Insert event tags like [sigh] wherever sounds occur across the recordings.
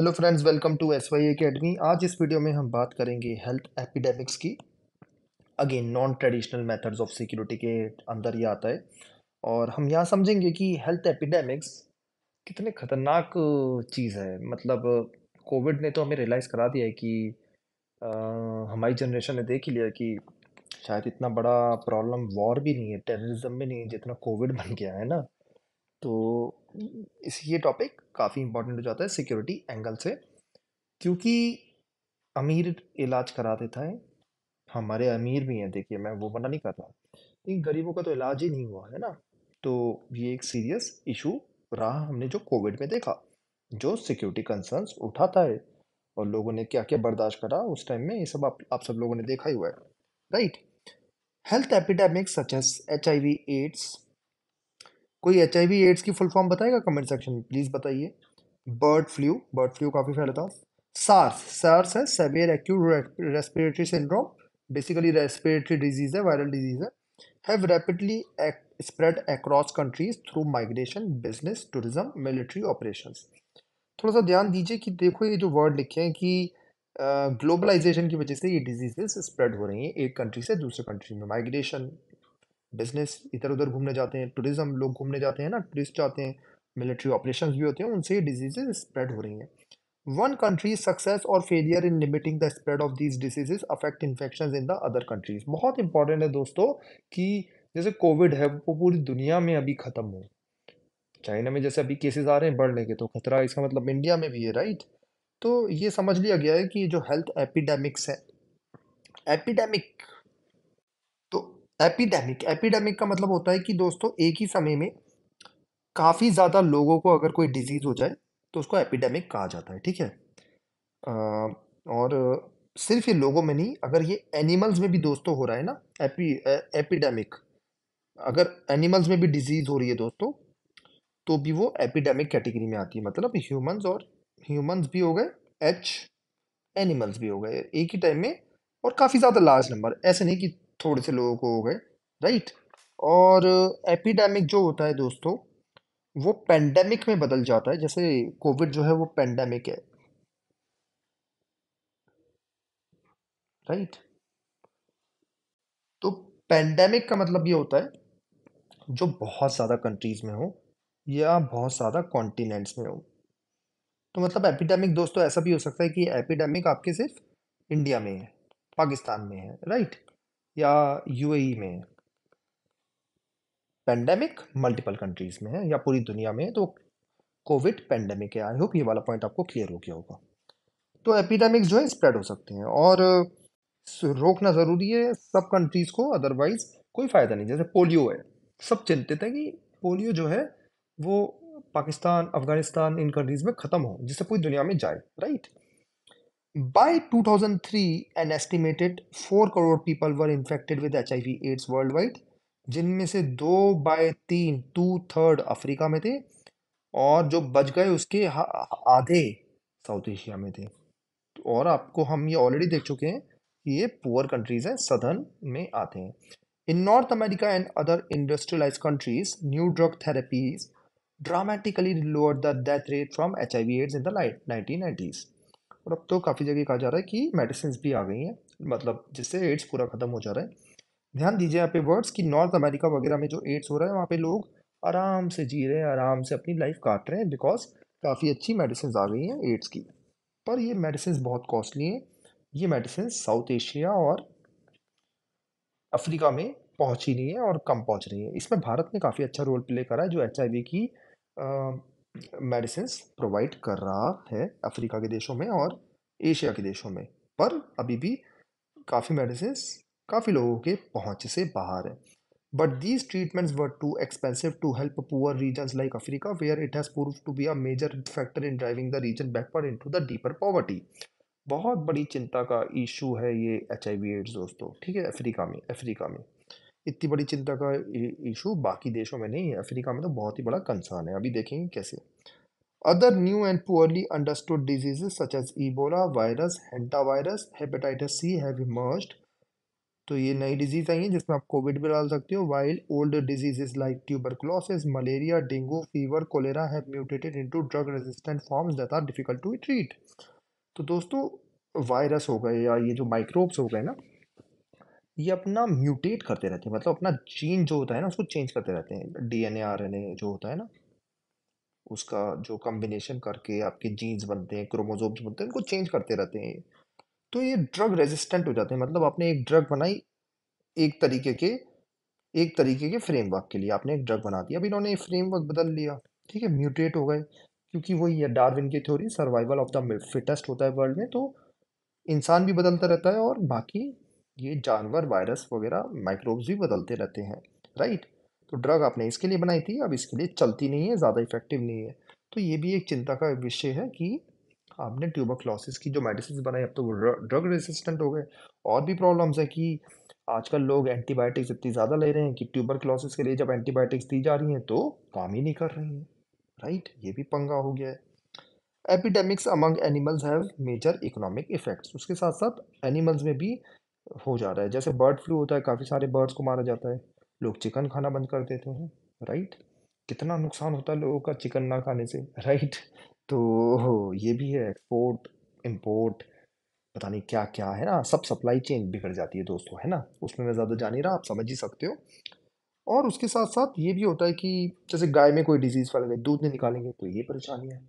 Hello friends welcome to S Y academy आज इस video में हम बात करेंगे हेल्थ एपिडेमिक्स की again non traditional methods of security के अंदर ये आता है और हम यहाँ समझेंगे कि हेल्थ एपिडेमिक्स कितने ख़तरनाक चीज़ है मतलब कोविड ने तो हमें रियलाइज़ करा दिया है कि आ, हमारी जनरेशन ने देख ही लिया कि शायद इतना बड़ा प्रॉब्लम वॉर भी नहीं है टेररिज्म भी नहीं है जितना कोविड [laughs] बन गया है ना तो इस ये टॉपिक काफ़ी इंपॉर्टेंट हो जाता है सिक्योरिटी एंगल से क्योंकि अमीर इलाज करा देता है हमारे अमीर भी हैं देखिए मैं वो मना नहीं कर रहा लेकिन गरीबों का तो इलाज ही नहीं हुआ है ना तो ये एक सीरियस इशू रहा हमने जो कोविड में देखा जो सिक्योरिटी कंसर्न्स उठाता है और लोगों ने क्या क्या बर्दाश्त करा उस टाइम में ये सब आप आप सब लोगों ने देखा ही हुआ है right health epidemics such H I V AIDS कोई एच आई वी एड्स की फुल फॉर्म बताएगा कमेंट सेक्शन में प्लीज़ बताइए बर्ड फ्लू बर्ड फ्लू काफ़ी फैलता है सार्स सार्स है severe acute respiratory syndrome basically respiratory disease है वायरल डिजीज़ है have rapidly spread across countries through migration business tourism military operation थोड़ा सा ध्यान दीजिए कि देखो ये जो वर्ड लिखे हैं कि ग्लोबलाइजेशन uh, की वजह से ये डिजीजेस स्प्रेड हो रही हैं एक कंट्री से दूसरे कंट्री में माइग्रेशन बिजनेस इधर उधर घूमने जाते हैं टूरिज़्म लोग घूमने जाते हैं ना टूरिस्ट जाते हैं मिलिट्री ऑपरेशन भी होते हैं उनसे ही डिजीजेज स्प्रेड हो रही हैं वन कंट्री सक्सेस और failure in limiting the spread of these disease affect infection in the other countries बहुत इंपॉर्टेंट है दोस्तों कि जैसे कोविड है वो पूरी दुनिया में अभी ख़त्म हो चाइना में जैसे अभी केसेस आ रहे हैं बढ़ने के तो खतरा इसका मतलब इंडिया में भी है राइट तो ये समझ लिया गया है कि जो हेल्थ एपिडेमिक्स है एपिडेमिक एपिडेमिक एपिडेमिक का मतलब होता है कि दोस्तों एक ही समय में काफ़ी ज़्यादा लोगों को अगर कोई डिजीज़ हो जाए तो उसको एपिडेमिक कहा जाता है ठीक है आ, और सिर्फ ये लोगों में नहीं अगर ये एनिमल्स में भी दोस्तों हो रहा है ना एपी एपिडेमिक अगर एनिमल्स में भी डिजीज़ हो रही है दोस्तों तो भी वो एपिडेमिक कैटेगरी में आती है मतलब ह्यूमंस और ह्यूमंस भी हो गए एच एनिमल्स भी हो गए एक ही टाइम में और काफ़ी ज़्यादा लार्ज नंबर ऐसे नहीं कि थोड़े से लोगों को हो गए राइट और एपिडेमिक जो होता है दोस्तों वो पेंडेमिक में बदल जाता है जैसे कोविड जो है वो पेंडेमिक है राइट तो पेंडेमिक का मतलब ये होता है जो बहुत ज़्यादा कंट्रीज में हो या बहुत ज़्यादा कॉन्टिनेंट्स में हो तो मतलब एपिडेमिक दोस्तों ऐसा भी हो सकता है कि एपिडेमिक आपके सिर्फ इंडिया में है पाकिस्तान में है राइट या यूएई e में पेंडेमिक मल्टीपल कंट्रीज में है या पूरी दुनिया में तो कोविड पेंडेमिक है आई होप ये वाला पॉइंट आपको क्लियर हो गया होगा तो एपिडेमिक जो है स्प्रेड हो सकते हैं और रोकना ज़रूरी है सब कंट्रीज़ को अदरवाइज कोई फ़ायदा नहीं जैसे पोलियो है सब चिंतित है कि पोलियो जो है वो पाकिस्तान अफगानिस्तान इन कंट्रीज़ में ख़त्म हो जिससे पूरी दुनिया में जाए right By 2003, an estimated 4 crore people were infected with HIV AIDS worldwide, जिनमें से दो बाय तीन टू थर्ड अफ्रीका में थे और जो बच गए उसके आधे साउथ एशिया में थे और आपको हम ये ऑलरेडी देख चुके हैं कि ये पुअर कंट्रीज हैं सदर्न में आते हैं in north America and other industrialize countries new drug therapies dramatically lower the death rate from H I V AIDS in the late nineteen nineties और अब तो काफ़ी जगह कहा जा रहा है कि मेडिसिन भी आ गई हैं मतलब जिससे एड्स पूरा ख़त्म हो जा रहा है ध्यान दीजिए यहाँ पे वर्ड्स कि नॉर्थ अमेरिका वगैरह में जो एड्स हो रहा है वहाँ पे लोग आराम से जी रहे हैं आराम से अपनी लाइफ काट रहे हैं बिकॉज काफ़ी अच्छी मेडिसिन आ गई हैं एड्स की पर ये मेडिसिन बहुत कॉस्टली हैं ये मेडिसिन साउथ एशिया और अफ्रीका में पहुँच ही नहीं है और कम पहुँच रही है इसमें भारत ने काफ़ी अच्छा रोल प्ले करा है जो एच की मेडिसिन प्रोवाइड कर रहा है अफ्रीका के देशों में और एशिया के देशों में पर अभी भी काफ़ी मेडिसिन काफ़ी लोगों के पहुंच से बाहर है but these treatments were too expensive to help poor region like Africa where it has prove to be a major factor in driving the region backward into the deeper poverty बहुत बड़ी चिंता का issue है ये H I V ads दोस्तों ठीक है Africa में अफ्रीका में इतनी बड़ी चिंता का इशू बाकी देशों में नहीं है अफ्रीका में तो बहुत ही बड़ा कंसर्न है अभी देखेंगे कैसे other new and poorly understood disease such as Ebola virus hantavirus hepatitis C have emerged तो ये नई डिजीज आई हैं जिसमें आप कोविड भी डाल सकते हो while old diseases like tuberculosis malaria dengue fever cholera have mutated into drug resistant forms that are difficult to treat तो दोस्तों वायरस हो गए या ये जो माइक्रोब्स हो गए ना ये अपना म्यूटेट करते रहते हैं मतलब अपना जीन जो होता है ना उसको चेंज करते रहते हैं डीएनए आरएनए जो होता है ना उसका जो कॉम्बिनेशन करके आपके जीन्स बनते हैं क्रोमोजोम्स बनते हैं उनको चेंज करते रहते हैं तो ये ड्रग रेजिस्टेंट हो जाते हैं मतलब आपने एक ड्रग बनाई एक तरीके के एक तरीके के फ्रेमवर्क के लिए आपने एक ड्रग बना दिया अब इन्होंने फ्रेमवर्क बदल लिया ठीक है म्यूटेट हो गए क्योंकि वही है डार्विन की theory survival of the fittest होता है वर्ल्ड में तो इंसान भी बदलता रहता है और बाकी ये जानवर वायरस वगैरह माइक्रोब्स भी बदलते रहते हैं राइट तो ड्रग आपने इसके लिए बनाई थी अब इसके लिए चलती नहीं है ज़्यादा इफेक्टिव नहीं है तो ये भी एक चिंता का विषय है कि आपने ट्यूबरक्लोसिस की जो मेडिसिन बनाई अब तो वो ड्रग रेजिस्टेंट हो गए और भी प्रॉब्लम्स है कि आजकल लोग एंटीबायोटिक्स इतनी ज़्यादा ले रहे हैं कि ट्यूबरक्लोसिस के लिए जब एंटीबायोटिक्स दी जा रही हैं तो काम ही नहीं कर रही हैं राइट ये भी पंगा हो गया है epidemics among animals have major economic effects उसके साथ साथ एनिमल्स में भी हो जा रहा है जैसे बर्ड फ्लू होता है काफ़ी सारे बर्ड्स को मारा जाता है लोग चिकन खाना बंद कर देते हैं राइट कितना नुकसान होता है लोगों का चिकन ना खाने से राइट तो ये भी है एक्सपोर्ट इम्पोर्ट पता नहीं क्या क्या है ना सब सप्लाई चेन बिगड़ जाती है दोस्तों है ना उसमें मैं ज़्यादा जान ही रहा आप समझ ही सकते हो और उसके साथ साथ ये भी होता है कि जैसे गाय में कोई डिजीज़ फैल गई दूध नहीं निकालेंगे तो ये परेशानी है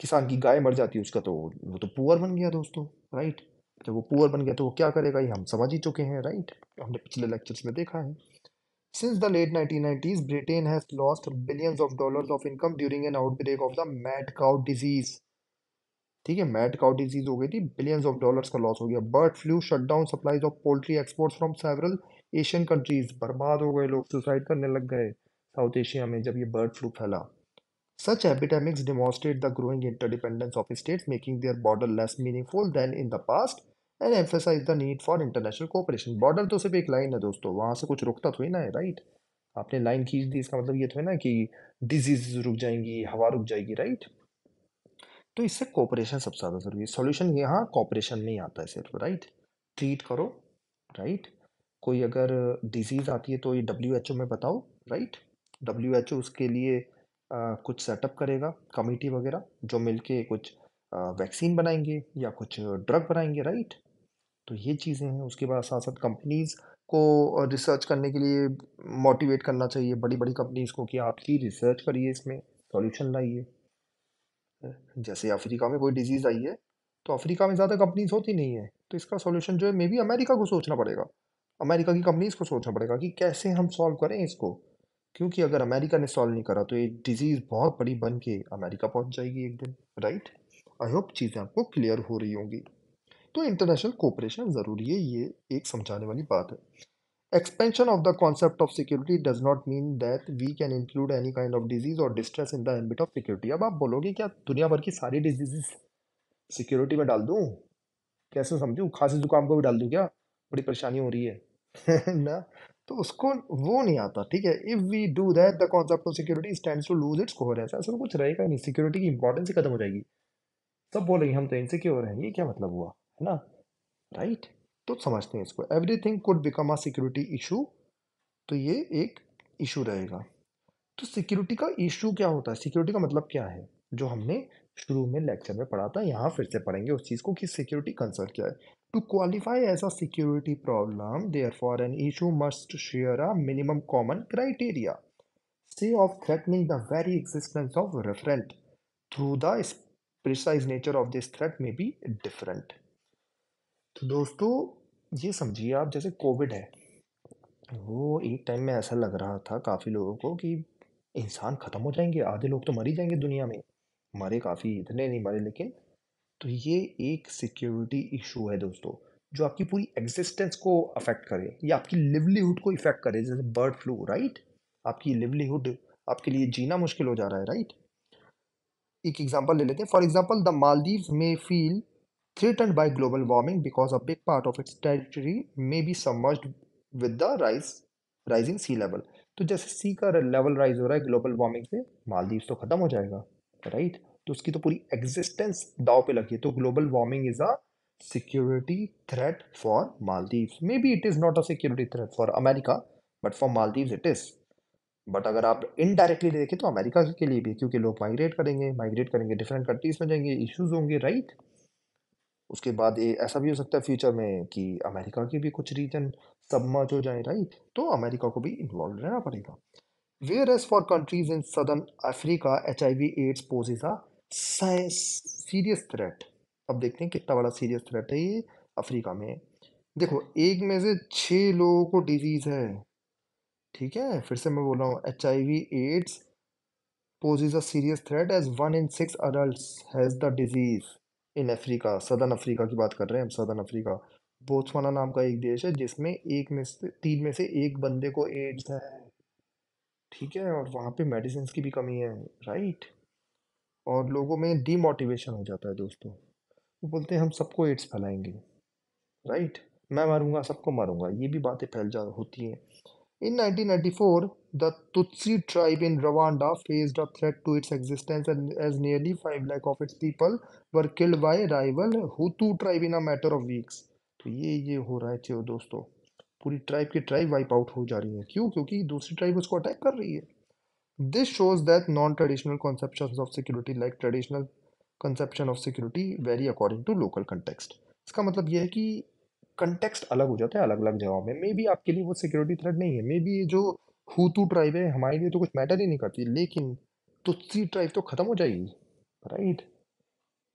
किसान की गाय मर जाती है उसका तो वो तो पुअर बन गया दोस्तों राइट जब वो पुअर बन गया तो वो क्या करेगा ये हम समझ ही चुके हैं राइट हमने पिछले लेक्चर्स में देखा है since the late nineteen nineties Britain has lost billions of dollars of income during an outbreak of the mad cow disease ठीक है मैट काउ डिजीज हो गई थी बिलियंस ऑफ डॉलर्स का लॉस हो गया bird flu shut down supplies of poultry exports from several Asian countries बर्बाद हो गए लोग सुसाइड करने लग गए साउथ एशिया में जब ये बर्ड फ्लू फैला Such epidemics demonstrate the growing interdependence of states, making their border less meaningful than in the past and emphasize the need for international cooperation. Border तो सिर्फ एक लाइन है दोस्तों वहां से कुछ रुकता थोड़ी ना है राइट आपने लाइन खींच दी इसका मतलब ये तो है ना कि डिजीज रुक जाएंगी हवा रुक जाएगी राइट तो इससे कॉपरेशन सबसे ज़्यादा ज़रूरी है सोल्यूशन यहाँ कॉपरेशन में ही आता है सिर्फ राइट ट्रीट करो राइट कोई अगर डिजीज़ आती है तो ये डब्ल्यू एच ओ में बताओ राइट डब्ल्यू एच ओ उसके लिए कुछ सेटअप करेगा कमेटी वगैरह जो मिलके कुछ वैक्सीन बनाएंगे या कुछ ड्रग बनाएंगे राइट तो ये चीज़ें हैं उसके बाद साथ साथ कंपनीज़ को रिसर्च करने के लिए मोटिवेट करना चाहिए बड़ी बड़ी कंपनीज़ को कि आपकी रिसर्च करिए इसमें सॉल्यूशन लाइए जैसे अफ्रीका में कोई डिजीज़ आई है तो अफ्रीका में ज़्यादा कंपनीज होती नहीं है तो इसका सॉल्यूशन जो है मे बी अमेरिका को सोचना पड़ेगा अमेरिका की कंपनीज को सोचना पड़ेगा कि कैसे हम सॉल्व करें इसको क्योंकि अगर अमेरिका ने सॉल्व नहीं करा तो ये डिजीज़ बहुत बड़ी बन के अमेरिका पहुंच जाएगी एक दिन राइट आई होप चीज़ें आपको क्लियर हो रही होंगी तो इंटरनेशनल कोऑपरेशन ज़रूरी है ये एक समझाने वाली बात है expansion of the concept of security does not mean that we can include any kind of disease और distress in the ambit of security अब आप बोलोगे क्या दुनिया भर की सारी डिजीजेस सिक्योरिटी में डाल दूँ कैसे समझूँ खांसी जुकाम को भी डाल दूँ क्या बड़ी परेशानी हो रही है [laughs] ना तो उसको वो नहीं आता ठीक है if we do that the concept of security stand to lose its core ऐसा ऐसा तो कुछ रहेगा नहीं सिक्योरिटी की इंपॉर्टेंस ही खत्म हो जाएगी सब बोलेंगे हम तो इनसिक्योर हैं ये क्या मतलब हुआ है ना राइट right? तो समझते हैं इसको everything could become a security issue तो ये एक इशू रहेगा तो सिक्योरिटी का इशू क्या होता है सिक्योरिटी का मतलब क्या है जो हमने शुरू में लेक्चर में पढ़ा था यहाँ फिर से पढ़ेंगे उस चीज़ को कि सिक्योरिटी कंसर्न क्या है To qualify as a security problem, therefore, an issue must share a minimum common criteria, say of threatening the very existence of referent through the precise nature of this threat may be different. तो दोस्तों ये समझिए आप जैसे Covid है वो एक time में ऐसा लग रहा था काफ़ी लोगों को कि इंसान ख़त्म हो जाएंगे आधे लोग तो मर ही जाएंगे दुनिया में मरे काफ़ी इतने नहीं मरे लेकिन तो ये एक सिक्योरिटी इशू है दोस्तों जो आपकी पूरी एग्जिस्टेंस को अफेक्ट करे या आपकी लिवलीहुड को इफेक्ट करे जैसे बर्ड फ्लू राइट आपकी लिवलीहुड आपके लिए जीना मुश्किल हो जा रहा है राइट एक एग्जाम्पल ले लेते हैं for example the Maldives may feel threaten by global warming because a big part of its territory may be submerge with the rise rising sea level तो जैसे सी का लेवल राइज हो रहा है ग्लोबल वार्मिंग से मालदीव तो ख़त्म हो जाएगा राइट right? तो उसकी तो पूरी एग्जिस्टेंस दाव पे लगी है तो global warming is a security threat for Maldives may be it is not a security threat for America but for Maldives it is but अगर आप इनडायरेक्टली देखें तो अमेरिका के लिए भी क्योंकि लोग माइग्रेट करेंगे माइग्रेट करेंगे डिफरेंट कंट्रीज में जाएंगे इश्यूज होंगे राइट उसके बाद ये ऐसा भी हो सकता है फ्यूचर में कि अमेरिका के भी कुछ रीजन सबमर्ज हो जाए राइट तो अमेरिका को भी इन्वॉल्व रहना पड़ेगा whereas for countries in southern Africa H I V AIDS poses a serious threat अब देखते हैं कितना बड़ा सीरियस थ्रेट है ये अफ्रीका में देखो एक में से छः लोगों को डिजीज़ है ठीक है फिर से मैं बोल रहा हूँ H I V AIDS pose is serious threat as one in six adult has the disease in Africa southern Africa की बात कर रहे हैं हम सदर्न अफ्रीका बोथवाना नाम का एक देश है जिसमें एक में से तीन में से एक बंदे को एड्स है ठीक है और वहाँ पे मेडिसिन की भी कमी है राइट और लोगों में डीमोटिवेशन हो जाता है दोस्तों वो बोलते हैं हम सबको एड्स फैलाएंगे राइट मैं मारूंगा सबको मारूंगा ये भी बातें फैल जा होती हैं in 1994 the Tutsi tribe in Rwanda faced a threat to its existence and as nearly five lakh of its people were killed by rival Hutu tribe in a matter of weeks तो ये ये हो रहा है दोस्तों पूरी ट्राइब की tribe wipe out हो जा रही है क्यों क्योंकि दूसरी ट्राइब उसको अटैक कर रही है This shows that non-traditional conceptions of security like traditional conception of security vary according to local context. इसका मतलब यह है कि कंटेक्स्ट अलग हो जाता है अलग अलग जगहों में मे बी आपके लिए वो सिक्योरिटी थ्रेट नहीं है मे बी ये जो हुतू ट्राइब है हमारे लिए तो कुछ मैटर ही नहीं करती लेकिन तुस्सी ट्राइब तो ख़त्म हो जाएगी राइट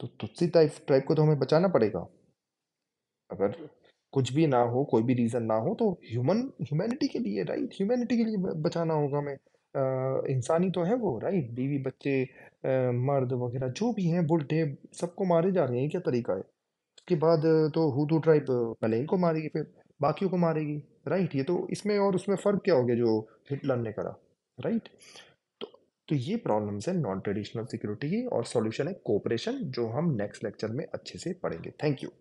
तो तुस्सी टाइप ट्राइब को तो हमें बचाना पड़ेगा अगर कुछ भी ना हो कोई भी रीज़न ना हो तो ह्यूमन ह्यूमैनिटी के लिए राइट ह्यूमैनिटी के लिए बचाना होगा हमें इंसानी तो है वो राइट बीवी बच्चे आ, मर्द वगैरह जो भी हैं बुढ़े सबको मारे जा रहे हैं ये क्या तरीका है उसके बाद तो हुदू ट्राइब पहले को मारेगी फिर बाकी को मारेगी राइट ये तो इसमें और उसमें फ़र्क क्या हो गया जो हिटलर ने करा राइट तो तो ये प्रॉब्लम्स है नॉन ट्रेडिशनल सिक्योरिटी की और सॉल्यूशन है कोऑपरेशन जो हम नेक्स्ट लेक्चर में अच्छे से पढ़ेंगे थैंक यू